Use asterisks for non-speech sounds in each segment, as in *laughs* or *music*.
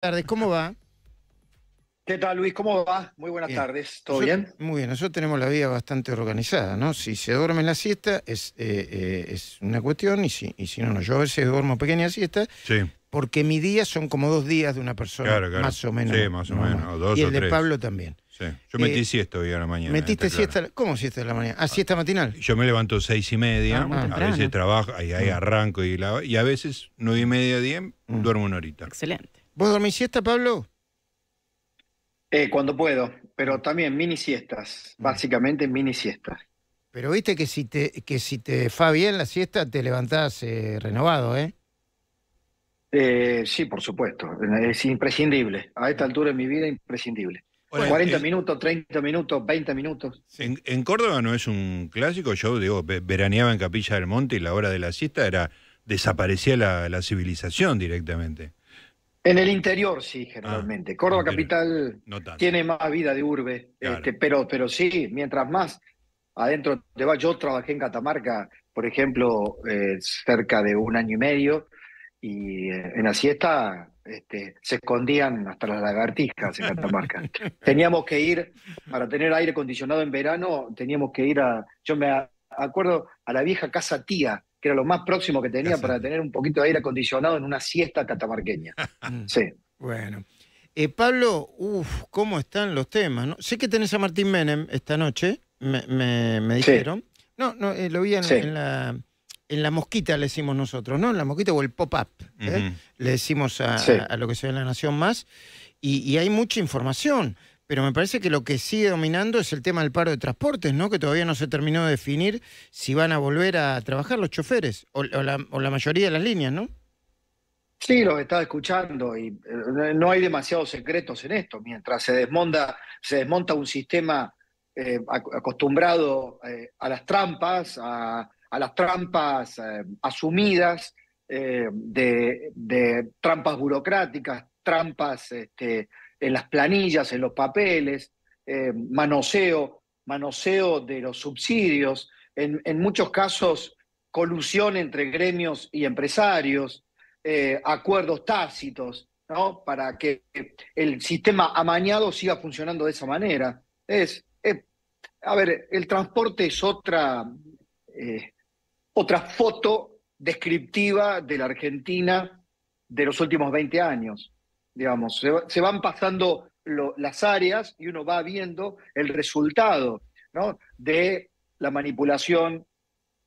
tardes, ¿cómo va? ¿Qué tal, Luis? ¿Cómo va? Muy buenas tardes, ¿todo bien? Muy bien, nosotros tenemos la vida bastante organizada, ¿no? Si se duerme en la siesta es, eh, eh, es una cuestión, y si, y si no, no. Yo a veces duermo pequeña siesta, porque mi día son como dos días de una persona, más o menos. Sí, más o menos, dos Y el de Pablo también. Sí. Yo metí eh, siesta hoy a la mañana. ¿Metiste siesta? ¿Cómo siesta de la mañana? Ah, ¿Ah, siesta matinal? Yo me levanto seis y media, ah, a veces trabajo, ahí, mm. arranco, y, y a veces nueve y media, diez, mm. duermo una horita. Excelente. ¿Vos dormís siesta, Pablo? Eh, cuando puedo, pero también mini siestas, básicamente mini siestas. Pero viste que si te, que si te fa bien la siesta, te levantás eh, renovado, ¿eh? ¿eh? Sí, por supuesto, es imprescindible. A esta altura de mi vida, imprescindible. 40 minutos, 30 minutos, 20 minutos. En, Córdoba no es un clásico. Yo, digo, veraneaba en Capilla del Monte y la hora de la siesta era. desaparecía la civilización directamente. En el interior, sí, generalmente. Ah, Córdoba Capital tiene más vida de urbe, este, pero, pero sí, mientras más adentro te va, Yo trabajé en Catamarca, por ejemplo, eh, cerca de un año y medio, y eh, en la siesta este, se escondían hasta las lagartijas en Catamarca. *laughs* teníamos que ir, para tener aire acondicionado en verano, teníamos que ir a, yo me acuerdo, a la vieja casa tía que era lo más próximo que tenía para tener un poquito de aire acondicionado en una siesta catamarqueña. *laughs* Bueno. Eh, Pablo, cómo están los temas. ¿no? Sé que tenés a Martín Menem esta noche, me, dijeron. No, no eh, lo vi en, la, en la mosquita, le decimos nosotros, ¿no? En la mosquita o el pop-up. ¿eh? Le decimos a, lo que se ve en La Nación Más. Y, y hay mucha información pero me parece que lo que sigue dominando es el tema del paro de transportes, ¿no? Que todavía no se terminó de definir si van a volver a trabajar los choferes o, la, mayoría de las líneas, ¿no? Sí, los estaba escuchando y eh, no hay demasiados secretos en esto. Mientras se desmonta, se desmonta un sistema eh, acostumbrado eh, a las trampas, a, las trampas asumidas, de, trampas burocráticas, trampas este, en las planillas, en los papeles, eh, manoseo, manoseo de los subsidios, en, muchos casos colusión entre gremios y empresarios, eh, acuerdos tácitos, ¿no? Para que el sistema amañado siga funcionando de esa manera. Es, a ver, el transporte es otra, eh, otra foto descriptiva de la Argentina de los últimos 20 años digamos, se, van pasando las áreas y uno va viendo el resultado ¿no? de la manipulación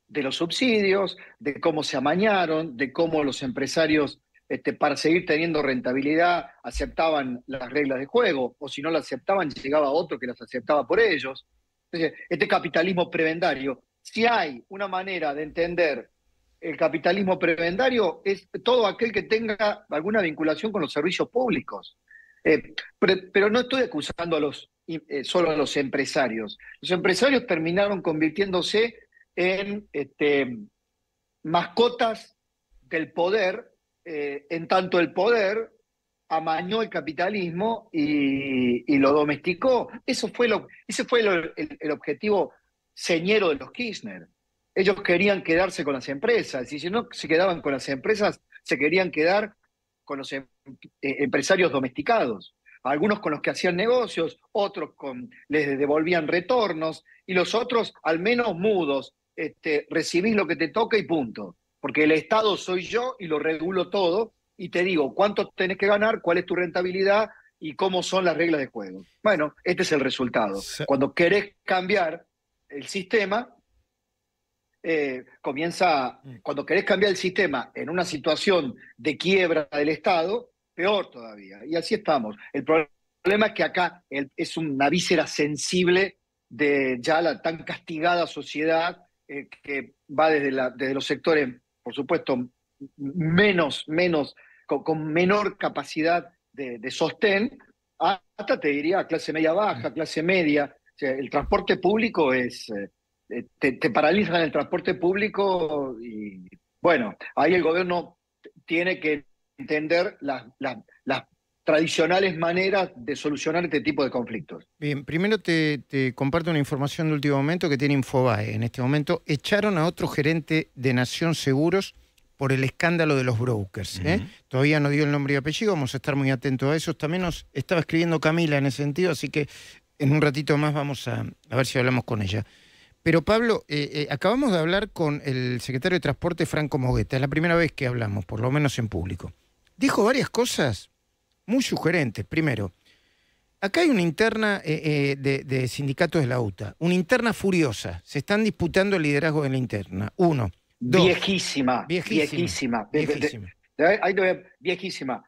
de los subsidios, de cómo se amañaron, de cómo los empresarios, este, para seguir teniendo rentabilidad, aceptaban las reglas de juego, o si no las aceptaban, llegaba otro que las aceptaba por ellos. Entonces, este capitalismo prebendario, si hay una manera de entender el capitalismo prebendario es todo aquel que tenga alguna vinculación con los servicios públicos. Eh, pero, no estoy acusando a los, eh, solo a los empresarios. Los empresarios terminaron convirtiéndose en este, mascotas del poder, eh, en tanto el poder amañó el capitalismo y, lo domesticó. Eso fue lo, ese fue el, el objetivo señero de los Kirchner ellos querían quedarse con las empresas, y si no se quedaban con las empresas, se querían quedar con los em, eh, empresarios domesticados, algunos con los que hacían negocios, otros con, les devolvían retornos, y los otros al menos mudos, este, recibís lo que te toca y punto, porque el Estado soy yo y lo regulo todo, y te digo cuánto tenés que ganar, cuál es tu rentabilidad y cómo son las reglas de juego. Bueno, este es el resultado. Cuando querés cambiar el sistema, eh, comienza, mm. cuando querés cambiar el sistema en una situación de quiebra del Estado, peor todavía. Y así estamos. El problema es que acá es una víscera sensible de ya la tan castigada sociedad eh, que va desde, los sectores, por supuesto, menos, menos, con, menor capacidad de, sostén, hasta te diría clase media baja, mm. clase media. el transporte público es... Eh, eh, te, paralizan el transporte público y bueno, ahí el gobierno tiene que entender las, tradicionales maneras de solucionar este tipo de conflictos. Bien, primero te, comparto una información de último momento que tiene Infobae. En este momento echaron a otro gerente de Nación Seguros por el escándalo de los brokers. ¿eh? Todavía no dio el nombre y apellido, vamos a estar muy atentos a eso. También nos estaba escribiendo Camila en ese sentido, así que en un ratito más vamos a ver si hablamos con ella. Pero Pablo, eh, eh, acabamos de hablar con el secretario de Transporte, Franco Mogueta. Es la primera vez que hablamos, por lo menos en público. Dijo varias cosas muy sugerentes. Primero, acá hay una interna eh, de, sindicatos de la UTA, una interna furiosa. Se están disputando el liderazgo de la interna. Uno. Viejísima, viejísima. Viejísima. Viejísima. viejísima.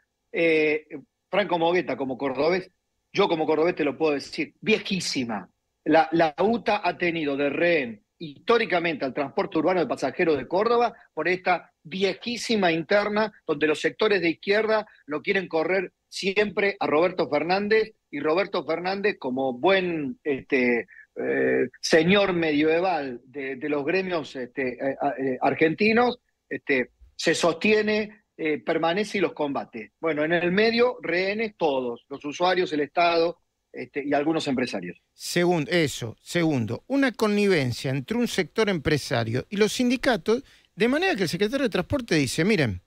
Franco Mogueta, como cordobés, yo como cordobés te lo puedo decir, viejísima. La, UTA ha tenido de rehén históricamente al transporte urbano de pasajeros de Córdoba por esta viejísima interna donde los sectores de izquierda lo quieren correr siempre a Roberto Fernández y Roberto Fernández como buen este, eh, señor medieval de, los gremios este, eh, eh, argentinos este, se sostiene, permanece y los combate. Bueno, en el medio rehenes todos, los usuarios, el Estado, este, y algunos empresarios. Segundo, eso, segundo, una connivencia entre un sector empresario y los sindicatos, de manera que el secretario de Transporte dice, miren,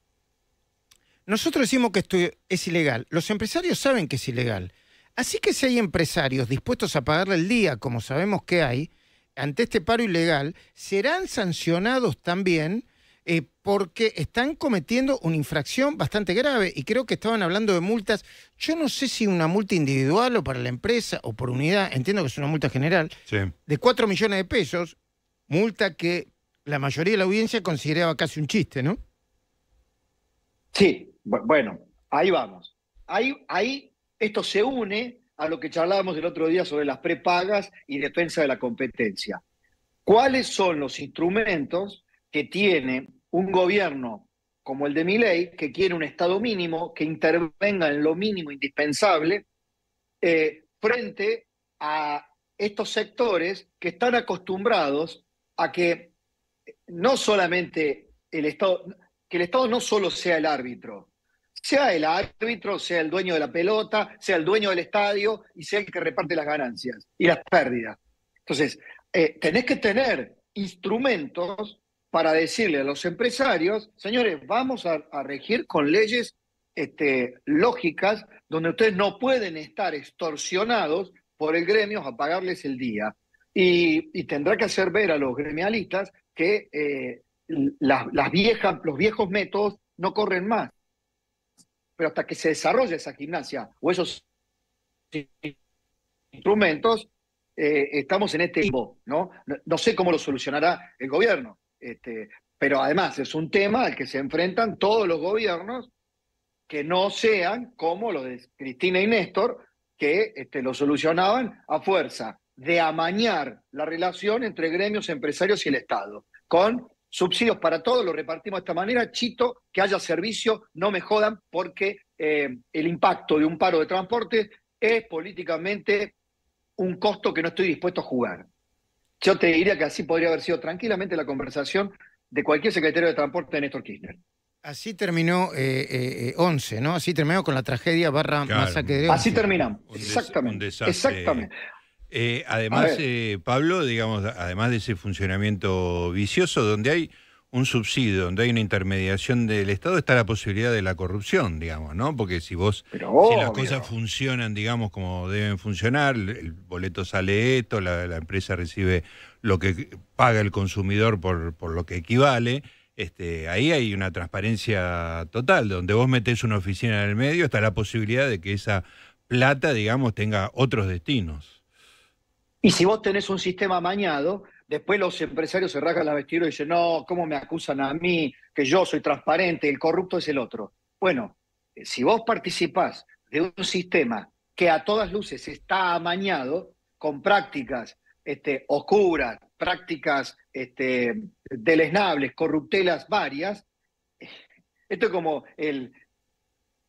nosotros decimos que esto es ilegal, los empresarios saben que es ilegal, así que si hay empresarios dispuestos a pagarle el día, como sabemos que hay, ante este paro ilegal, serán sancionados también eh, porque están cometiendo una infracción bastante grave y creo que estaban hablando de multas. Yo no sé si una multa individual o para la empresa o por unidad, entiendo que es una multa general, de 4 millones de pesos, multa que la mayoría de la audiencia consideraba casi un chiste, ¿no? Sí, bueno, ahí vamos. Ahí, ahí esto se une a lo que charlábamos el otro día sobre las prepagas y defensa de la competencia. ¿Cuáles son los instrumentos que tiene un gobierno como el de ley, que quiere un Estado mínimo, que intervenga en lo mínimo indispensable, eh, frente a estos sectores que están acostumbrados a que no solamente el Estado, que el Estado no solo sea el árbitro, sea el árbitro, sea el dueño de la pelota, sea el dueño del estadio y sea el que reparte las ganancias y las pérdidas. Entonces, eh, tenés que tener instrumentos para decirle a los empresarios, señores, vamos a, regir con leyes este, lógicas donde ustedes no pueden estar extorsionados por el gremio a pagarles el día. Y, tendrá que hacer ver a los gremialistas que eh, las, viejas, los viejos métodos no corren más. Pero hasta que se desarrolle esa gimnasia o esos instrumentos, eh, estamos en este tipo, ¿no? ¿no? sé cómo lo solucionará el gobierno. Este, pero además es un tema al que se enfrentan todos los gobiernos que no sean como los de Cristina y Néstor, que este, lo solucionaban a fuerza de amañar la relación entre gremios, empresarios y el Estado, con subsidios para todos, lo repartimos de esta manera, chito, que haya servicio, no me jodan, porque eh, el impacto de un paro de transporte es políticamente un costo que no estoy dispuesto a jugar. Yo te diría que así podría haber sido tranquilamente la conversación de cualquier secretario de transporte de Néstor Kirchner. Así terminó 11, eh, eh, eh, ¿no? Así terminó con la tragedia barra masacre Así terminamos, exactamente. exactamente. además, Pablo, digamos, además de ese funcionamiento vicioso donde hay un subsidio donde hay una intermediación del Estado está la posibilidad de la corrupción, digamos, ¿no? Porque si vos, si las cosas funcionan, digamos, como deben funcionar, el boleto sale esto, la, empresa recibe lo que paga el consumidor por, por lo que equivale, este, ahí hay una transparencia total, donde vos metés una oficina en el medio, está la posibilidad de que esa plata, digamos, tenga otros destinos. Y si vos tenés un sistema amañado, Después los empresarios se rasgan la vestidura y dicen, no, ¿cómo me acusan a mí? Que yo soy transparente, el corrupto es el otro. Bueno, eh, si vos participás de un sistema que a todas luces está amañado con prácticas este, oscuras, prácticas este, deleznables, corruptelas varias, eh, esto es como el,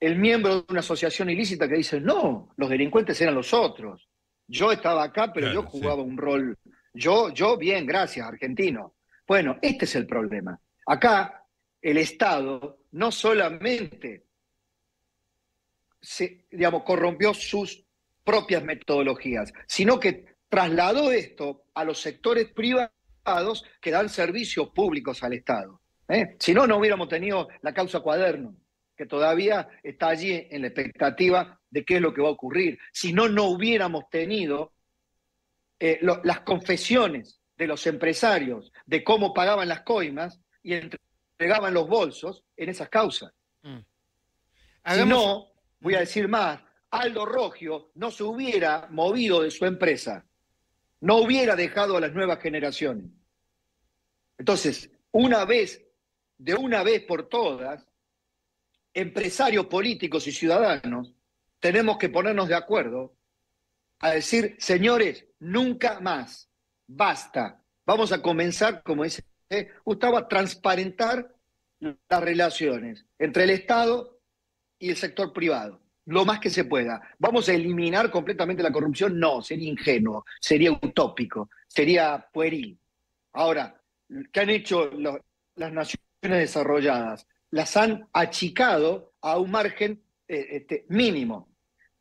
el miembro de una asociación ilícita que dice, no, los delincuentes eran los otros. Yo estaba acá, pero yo jugaba un rol yo, yo, bien, gracias, argentino. Bueno, este es el problema. Acá el Estado no solamente se, digamos, corrompió sus propias metodologías, sino que trasladó esto a los sectores privados que dan servicios públicos al Estado. ¿eh? Si no, no hubiéramos tenido la causa cuaderno, que todavía está allí en la expectativa de qué es lo que va a ocurrir. Si no, no hubiéramos tenido eh, las confesiones de los empresarios de cómo pagaban las coimas y entregaban los bolsos en esas causas. Mm. Si no, voy a decir más, Aldo Rogio no se hubiera movido de su empresa, no hubiera dejado a las nuevas generaciones. Entonces, una vez, de una vez por todas, empresarios políticos y ciudadanos, tenemos que ponernos de acuerdo a decir, señores, nunca más, basta. Vamos a comenzar, como dice eh, Gustavo, a transparentar las relaciones entre el Estado y el sector privado, lo más que se pueda. ¿Vamos a eliminar completamente la corrupción? No, sería ingenuo, sería utópico, sería pueril. Ahora, ¿qué han hecho las naciones desarrolladas? Las han achicado a un margen eh, este, mínimo.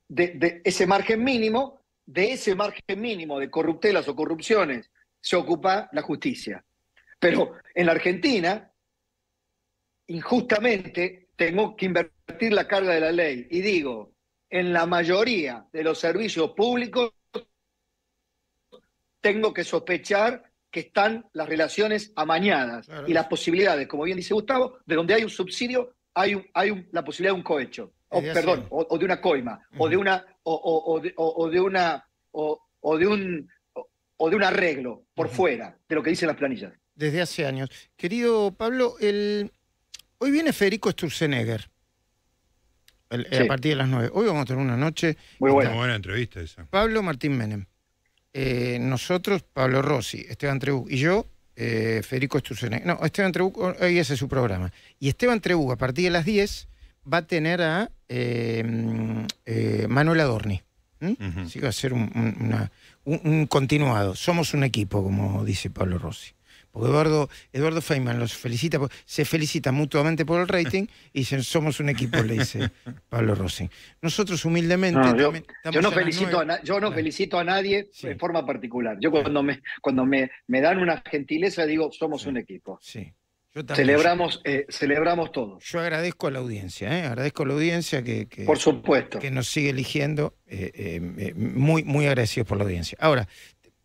de ese margen mínimo de ese margen mínimo de corruptelas o corrupciones se ocupa la justicia. Pero en la Argentina, injustamente, tengo que invertir la carga de la ley. Y digo, en la mayoría de los servicios públicos tengo que sospechar que están las relaciones amañadas y las posibilidades, como bien dice Gustavo, de donde hay un subsidio hay, un, hay la posibilidad de un cohecho o, perdón, o, de una coima, o de una, o, de, o, de, una, o, de un, o de un arreglo por fuera de lo que dicen las planillas. Desde hace años. Querido Pablo, el... hoy viene Federico Sturzenegger. Eh, a partir de las 9. Hoy vamos a tener una noche. Muy buena. Una buena entrevista esa. Pablo Martín Menem. Eh, nosotros, Pablo Rossi, Esteban Trebú y yo, eh, Federico Sturzenegger. No, Esteban Trebú hoy hace es su programa. Y Esteban Trebú a partir de las 10, va a tener a em, eh, Manuel Adorni. Sí, va a ser un, continuado. Somos un equipo, como dice Pablo Rossi. Porque Eduardo, Eduardo Feynman los felicita, se felicita mutuamente por el rating *laughs* y dicen, somos un equipo, le dice Pablo Rossi. Nosotros humildemente... yo, no, felicito, a nadie de forma particular. Yo cuando, me, cuando me, me dan una gentileza digo, somos un equipo. Sí celebramos, eh, celebramos todo. Yo agradezco a la audiencia, eh, agradezco a la audiencia que, que nos sigue eligiendo, eh, muy, muy agradecidos por la audiencia. Ahora,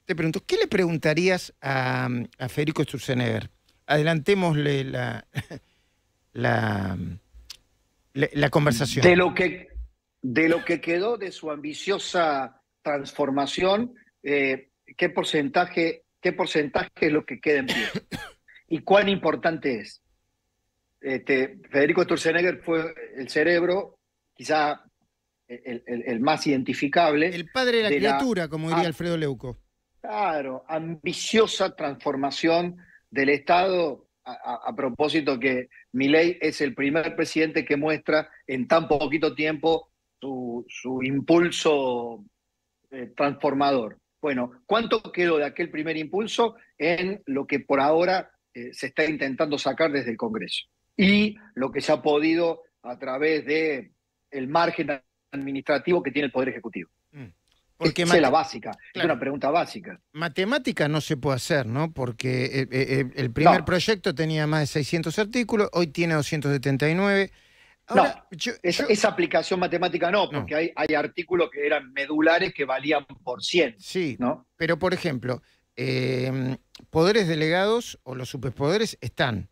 te pregunto, ¿qué le preguntarías a, a Federico Sturzenegger? Adelantémosle *laughs* la, la, la, conversación. De lo, que, de lo que quedó de su ambiciosa transformación, ¿qué, porcentaje, ¿qué porcentaje es lo que queda en pie? *coughs* y cuán importante es. Este, Federico Sturzenegger fue el cerebro, quizá eh, el, más identificable. El padre de la criatura, como diría ah. Alfredo Leuco. Claro, ambiciosa transformación del Estado a, propósito que Milei es el primer presidente que muestra en tan poquito tiempo su, impulso eh, transformador. Bueno, ¿cuánto quedó de aquel primer impulso en lo que por ahora eh, se está intentando sacar desde el Congreso. Y lo que se ha podido a través de el margen administrativo que tiene el Poder Ejecutivo. Mm. Porque Esa es la básica, es una pregunta básica. Matemática no se puede hacer, ¿no? Porque eh, eh, el, primer proyecto tenía más de 600 artículos, hoy tiene 279. no, esa, aplicación matemática no, porque Hay, hay, artículos que eran medulares que valían por 100. Sí, ¿no? pero por ejemplo, poderes delegados o los superpoderes están.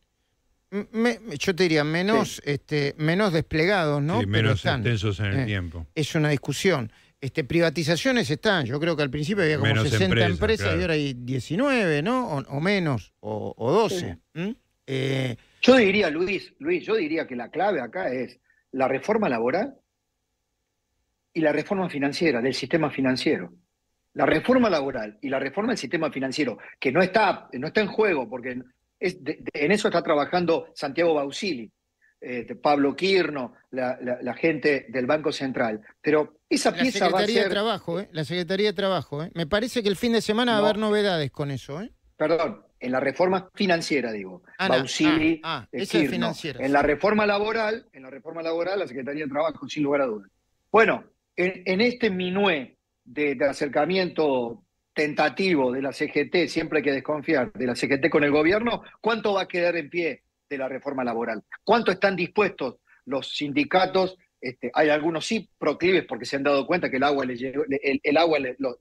yo te diría menos este, menos desplegados no sí, menos extensos en el eh, tiempo es una discusión este privatizaciones están yo creo que al principio había como 60 empresas y ahora hay 19 no o, menos o, 12 ¿Mm? eh, yo diría Luis Luis yo diría que la clave acá es la reforma laboral y la reforma financiera del sistema financiero la reforma laboral y la reforma del sistema financiero, que no está, no está en juego, porque es en eso está trabajando Santiago Bausili, eh, Pablo Quirno, la, la, gente del Banco Central. Pero esa pieza va a ser... de Trabajo, ¿eh? La Secretaría de Trabajo, ¿eh? Me parece que el fin de semana va a haber novedades con eso, ¿eh? Perdón, en la reforma financiera, digo. Ah, Bausili, ah, ah, eh, En la reforma laboral, en la reforma laboral, la Secretaría de Trabajo, sin lugar a dudas. Bueno, en, en este minué de, acercamiento tentativo de la CGT, siempre hay que desconfiar, de la CGT con el gobierno, ¿cuánto va a quedar en pie de la reforma laboral? ¿Cuánto están dispuestos los sindicatos? Este, hay algunos sí proclives porque se han dado cuenta que el agua, les el, agua les, los,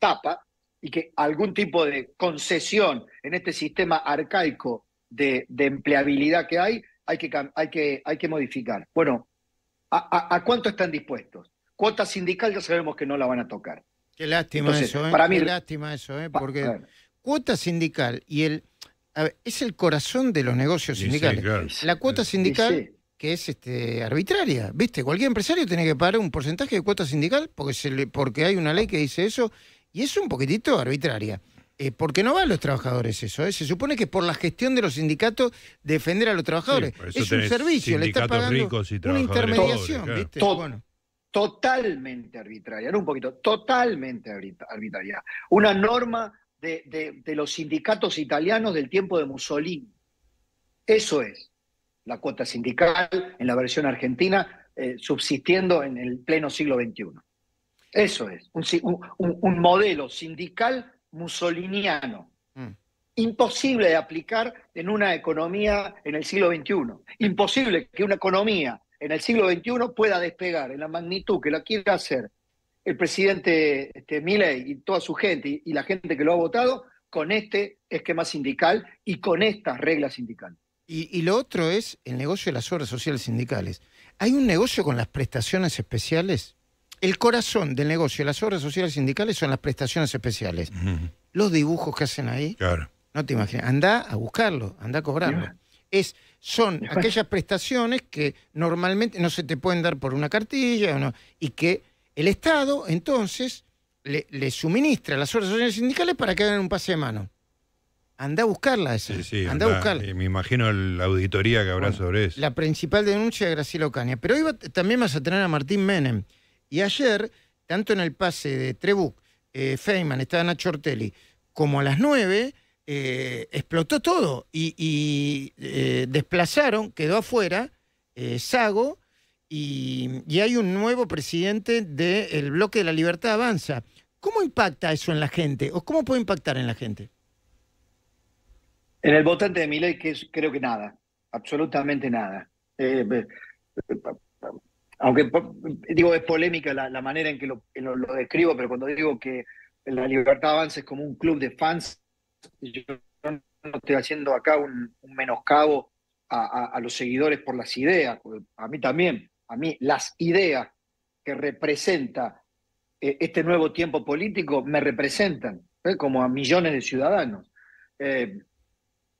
tapa y que algún tipo de concesión en este sistema arcaico de, empleabilidad que hay, hay que, hay que, hay que modificar. Bueno, a cuánto están dispuestos? Cuota sindical ya sabemos que no la van a tocar. Qué lástima eso, ¿eh? Para mí... Qué lástima eso, ¿eh? Porque cuota sindical y el... A ver, es el corazón de los negocios sindicales. la cuota sindical, que es este, arbitraria, ¿viste? Cualquier empresario tiene que pagar un porcentaje de cuota sindical porque, se le, porque hay una ley que dice eso y es un poquitito arbitraria. Eh, porque no va a los trabajadores eso, eh? se supone que por la gestión de los sindicatos defender a los trabajadores. es un servicio, le está pagando una intermediación, ¿viste? Todo, bueno totalmente arbitraria, no un poquito, totalmente arbitraria. Una norma de, los sindicatos italianos del tiempo de Mussolini. Eso es la cuota sindical en la versión argentina, eh, subsistiendo en el pleno siglo XXI. Eso es, un, modelo sindical mussoliniano. Mm. Imposible de aplicar en una economía en el siglo XXI. Imposible que una economía en el siglo XXI pueda despegar en la magnitud que la quiera hacer el presidente este, Milley y toda su gente y, la gente que lo ha votado con este esquema sindical y con estas reglas sindicales. Y, lo otro es el negocio de las obras sociales sindicales. ¿Hay un negocio con las prestaciones especiales? El corazón del negocio de las obras sociales sindicales son las prestaciones especiales. Los dibujos que hacen ahí. No te imaginas. Anda a buscarlo, anda a cobrarlo. Es son aquellas prestaciones que normalmente no se te pueden dar por una cartilla y que el Estado entonces le, suministra a las organizaciones sindicales para que hagan un pase de mano. Anda a buscarla esa. Sí, anda, a buscarla. Me imagino la auditoría que habrá sobre eso. La principal denuncia de Graciela Ocaña. Pero también vas a tener a Martín Menem. Y ayer, tanto en el pase de Trebuch, eh, Feynman, estaba a Chortelli como a las 9, eh, explotó todo y, eh, desplazaron, quedó afuera eh, Sago y, hay un nuevo presidente del bloque de la libertad avanza. ¿Cómo impacta eso en la gente o cómo puede impactar en la gente? En el votante de Miley que creo que nada, absolutamente nada. aunque digo, es polémica la, manera en que lo describo, pero cuando digo que la libertad avanza es como un club de fans yo no estoy haciendo acá un, menoscabo a, los seguidores por las ideas, a mí también, a mí las ideas que representa eh, este nuevo tiempo político me representan, ¿eh? como a millones de ciudadanos. Eh,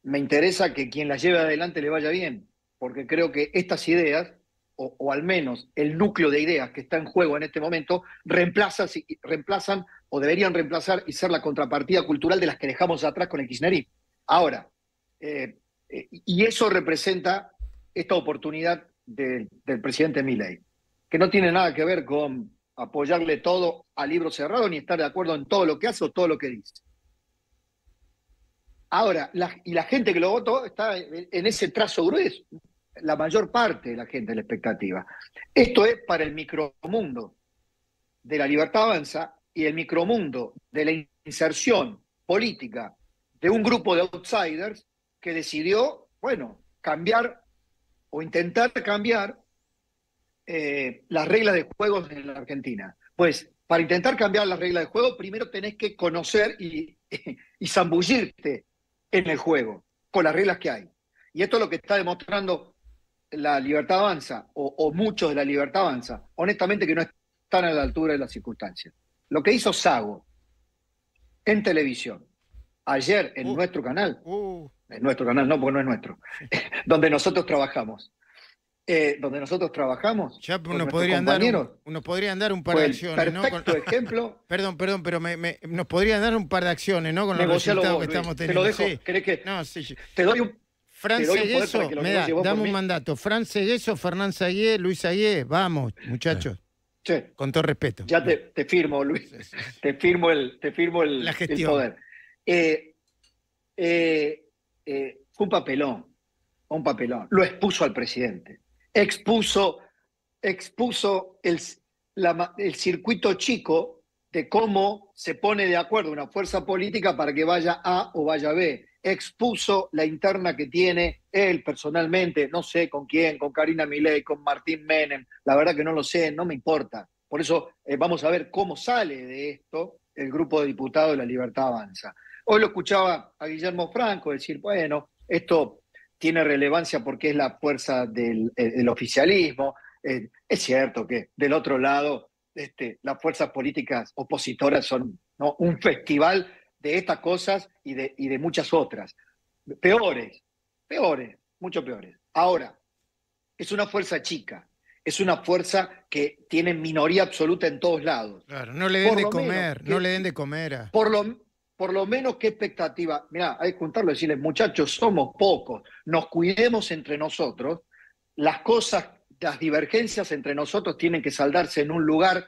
me interesa que quien las lleve adelante le vaya bien, porque creo que estas ideas, o, al menos el núcleo de ideas que está en juego en este momento, reemplazan o deberían reemplazar y ser la contrapartida cultural de las que dejamos atrás con el kirchnerismo. Ahora, eh, eh, y eso representa esta oportunidad del presidente Milley, que no tiene nada que ver con apoyarle todo a libro cerrado ni estar de acuerdo en todo lo que hace o todo lo que dice. Ahora, y la gente que lo votó está en ese trazo grueso, la mayor parte de la gente de la expectativa. Esto es para el micromundo de la libertad avanza y el micromundo de la inserción política de un grupo de outsiders que decidió, bueno, cambiar o intentar cambiar eh, las reglas de juego en la Argentina. Pues para intentar cambiar las reglas de juego, primero tenés que conocer *laughs* y, zambullirte en el juego, con las reglas que hay. Y esto es lo que está demostrando la libertad avanza, o, o muchos de la libertad avanza, honestamente que no están a la altura de las circunstancias. Lo que hizo Sago en televisión, ayer en uh. nuestro canal, uh. en nuestro canal, no, porque no es nuestro, *laughs* donde nosotros trabajamos. Eh, donde nosotros trabajamos. Ya nos podrían, dar un, nos podrían dar un par de acciones, ¿no? *laughs* ejemplo. perdón, perdón, pero nos podrían dar un par de acciones, ¿no? Con los resultados que estamos teniendo. Te lo dejo. ¿Crees que no, sí. Te doy un. me da, dame un mandato. Fran yeso, Fernán Sayé, Luis Sayé, vamos, muchachos. Con todo respeto. Ya te, firmo, Luis. te firmo el, te firmo La poder. Eh, eh, eh, un papelón, un papelón. Lo expuso al presidente. Expuso, expuso el, el circuito chico de cómo se pone de acuerdo una fuerza política para que vaya A o vaya B expuso la interna que tiene él personalmente, no sé con quién, con Karina Milei, con Martín Menem, la verdad que no lo sé, no me importa. Por eso eh, vamos a ver cómo sale de esto el grupo de diputados de la Libertad Avanza. Hoy lo escuchaba a Guillermo Franco decir, bueno, esto tiene relevancia porque es la fuerza del, eh, oficialismo. Eh, es cierto que del otro lado este, las fuerzas políticas opositoras son ¿no? un festival de estas cosas y de, y de muchas otras. Peores, peores, mucho peores. Ahora, es una fuerza chica, es una fuerza que tiene minoría absoluta en todos lados. Claro, no le den de comer, no le den de comer. Por, lo, por lo menos, ¿qué expectativa? mira hay que juntarlo y decirles, muchachos, somos pocos, nos cuidemos entre nosotros, las cosas, las divergencias entre nosotros tienen que saldarse en un lugar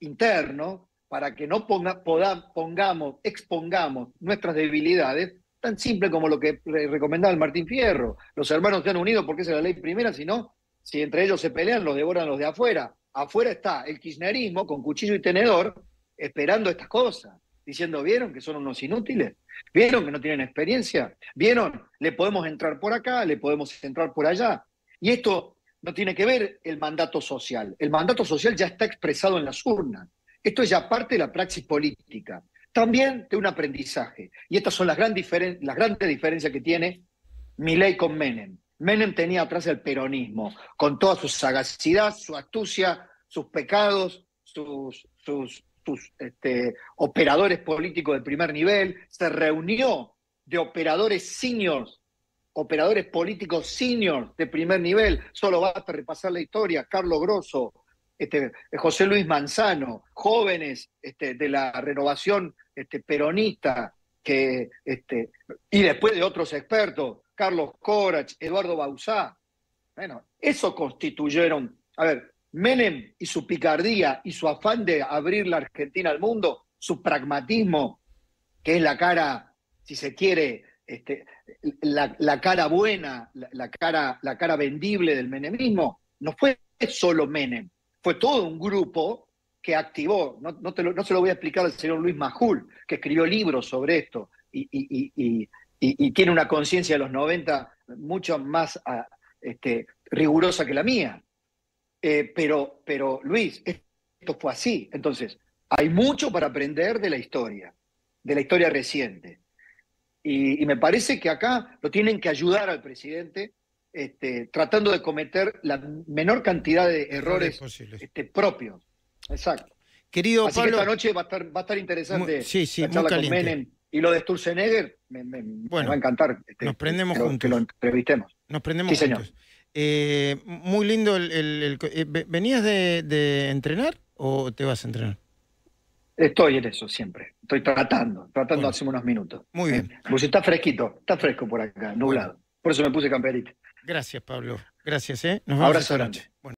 interno, para que no ponga, pongamos, expongamos nuestras debilidades, tan simple como lo que recomendaba el Martín Fierro. Los hermanos se han unido porque esa es la ley primera, si no, si entre ellos se pelean, los devoran los de afuera. Afuera está el kirchnerismo con cuchillo y tenedor esperando estas cosas, diciendo, ¿vieron que son unos inútiles? ¿Vieron que no tienen experiencia? ¿Vieron? Le podemos entrar por acá, le podemos entrar por allá. Y esto no tiene que ver el mandato social. El mandato social ya está expresado en las urnas. Esto es ya parte de la praxis política, también de un aprendizaje. Y estas son las, grandes diferencias que tiene Milei con Menem. Menem tenía atrás el peronismo, con toda su sagacidad, su astucia, sus pecados, sus, este, operadores políticos de primer nivel. Se reunió de operadores seniors, operadores políticos seniors de primer nivel. Solo basta repasar la historia. Carlos Grosso, este, José Luis Manzano, jóvenes este, de la renovación este, peronista, que, este, y después de otros expertos, Carlos Corach, Eduardo Bausá. Bueno, eso constituyeron, a ver, Menem y su picardía y su afán de abrir la Argentina al mundo, su pragmatismo, que es la cara, si se quiere, la, cara buena, cara, la cara vendible del menemismo, no fue solo Menem, fue todo un grupo que activó, no, se lo voy a explicar al señor Luis Majul, que escribió libros sobre esto y, tiene una conciencia de los 90 mucho más ah, este, rigurosa que la mía. Eh, pero, pero Luis, esto fue así. Entonces, hay mucho para aprender de la historia, de la historia reciente. y, me parece que acá lo tienen que ayudar al presidente este, tratando de cometer la menor cantidad de errores este, propios. Exacto. Querido Así Pablo, que esta noche va a estar, va a estar interesante sí, sí, la con Menem y lo de Sturzenegger. Me, va a encantar nos este, prendemos juntos. lo Nos prendemos juntos. Eh, muy lindo el, eh, ¿Venías de, entrenar o te vas a entrenar? Estoy en eso siempre. Estoy tratando, tratando hace unos minutos. Muy eh, bien. Pues está fresquito, está fresco por acá, nublado. Por eso me puse camperita. Gracias, Pablo. Gracias, ¿eh? Nos vemos Abrazo